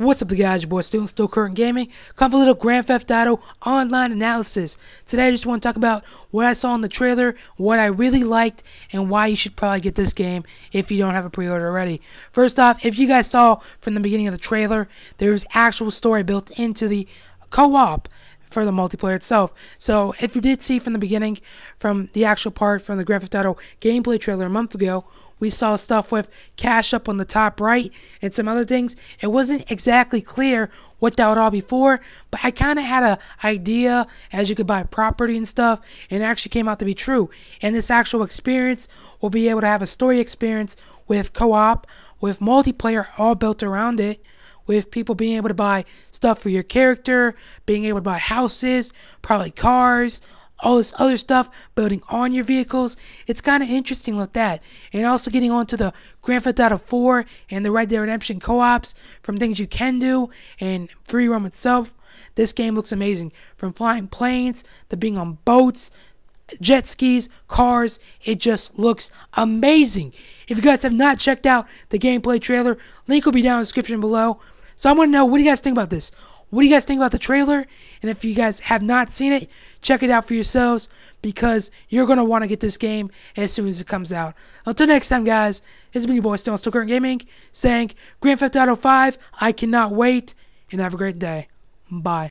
What's up, guys? Your boy Still Still Current Gaming. Come for a little Grand Theft Auto online analysis. Today, I just want to talk about what I saw in the trailer, what I really liked, and why you should probably get this game if you don't have a pre-order already. First off, if you guys saw from the beginning of the trailer, there's actual story built into the co-op for the multiplayer itself. So if you did see from the beginning, from the actual part from the Grand Theft Auto gameplay trailer a month ago, we saw stuff with cash up on the top right and some other things. It wasn't exactly clear what that would all be for, but I kind of had an idea as you could buy property and stuff, and it actually came out to be true. And this actual experience will be able to have a story experience with co op, with multiplayer all built around it with people being able to buy stuff for your character, being able to buy houses, probably cars, all this other stuff, building on your vehicles. It's kind of interesting with that. And also getting onto the Grand Theft Auto 4 and the Red Dead Redemption co-ops from things you can do and free roam itself. This game looks amazing. From flying planes to being on boats, jet skis, cars, it just looks amazing. If you guys have not checked out the gameplay trailer, link will be down in the description below. So I want to know what do you guys think about this? What do you guys think about the trailer? And if you guys have not seen it, check it out for yourselves because you're going to want to get this game as soon as it comes out. Until next time, guys, it's been your boy Stone Still Current Gaming saying Grand Theft Auto 5, I cannot wait, and have a great day. Bye.